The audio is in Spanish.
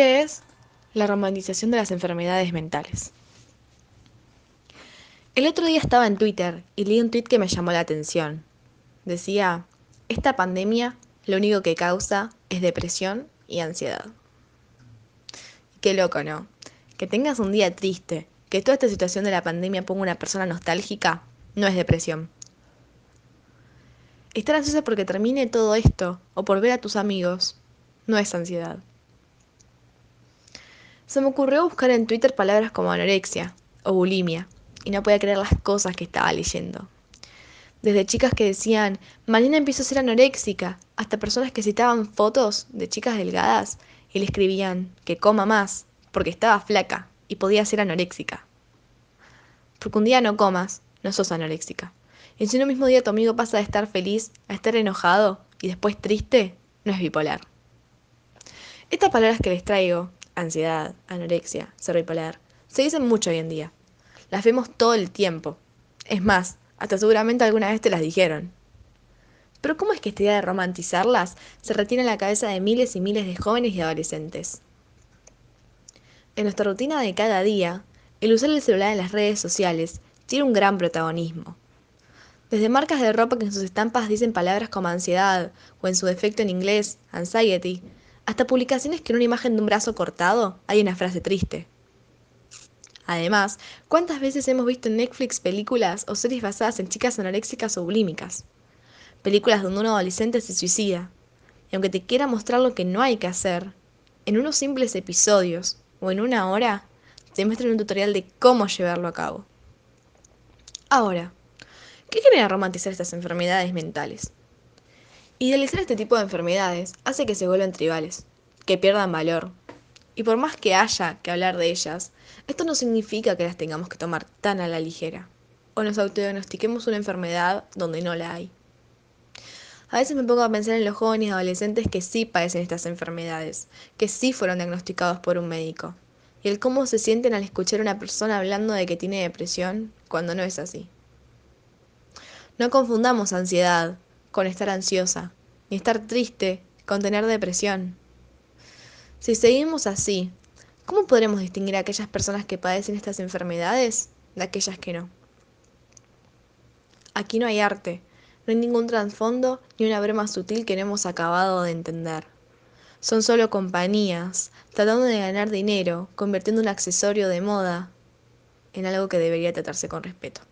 es la romantización de las enfermedades mentales. El otro día estaba en Twitter y leí un tweet que me llamó la atención. Decía, esta pandemia lo único que causa es depresión y ansiedad. Qué loco, ¿no? Que tengas un día triste, que toda esta situación de la pandemia ponga a una persona nostálgica, no es depresión. Estar ansiosa porque termine todo esto o por ver a tus amigos, no es ansiedad. Se me ocurrió buscar en Twitter palabras como anorexia o bulimia, y no podía creer las cosas que estaba leyendo. Desde chicas que decían, mañana empiezo a ser anoréxica, hasta personas que citaban fotos de chicas delgadas y le escribían que coma más, porque estaba flaca y podía ser anoréxica. Porque un día no comas, no sos anoréxica. Y si en un mismo día tu amigo pasa de estar feliz a estar enojado y después triste, no es bipolar. Estas palabras que les traigo ansiedad, anorexia, bipolar. Se dicen mucho hoy en día. Las vemos todo el tiempo. Es más, hasta seguramente alguna vez te las dijeron. Pero ¿cómo es que esta idea de romantizarlas se retiene en la cabeza de miles y miles de jóvenes y adolescentes? En nuestra rutina de cada día, el usar el celular en las redes sociales tiene un gran protagonismo. Desde marcas de ropa que en sus estampas dicen palabras como ansiedad o en su defecto en inglés, anxiety, hasta publicaciones que en una imagen de un brazo cortado hay una frase triste. Además, ¿cuántas veces hemos visto en Netflix películas o series basadas en chicas anoréxicas o bulímicas? Películas donde un adolescente se suicida. Y aunque te quiera mostrar lo que no hay que hacer, en unos simples episodios o en una hora, te muestran un tutorial de cómo llevarlo a cabo. Ahora, ¿qué genera romantizar estas enfermedades mentales? Idealizar este tipo de enfermedades hace que se vuelvan tribales, que pierdan valor. Y por más que haya que hablar de ellas, esto no significa que las tengamos que tomar tan a la ligera, o nos autodiagnostiquemos una enfermedad donde no la hay. A veces me pongo a pensar en los jóvenes y adolescentes que sí padecen estas enfermedades, que sí fueron diagnosticados por un médico, y el cómo se sienten al escuchar a una persona hablando de que tiene depresión cuando no es así. No confundamos ansiedad, con estar ansiosa, ni estar triste con tener depresión. Si seguimos así, ¿cómo podremos distinguir a aquellas personas que padecen estas enfermedades de aquellas que no? Aquí no hay arte, no hay ningún trasfondo ni una broma sutil que no hemos acabado de entender. Son solo compañías, tratando de ganar dinero, convirtiendo un accesorio de moda en algo que debería tratarse con respeto.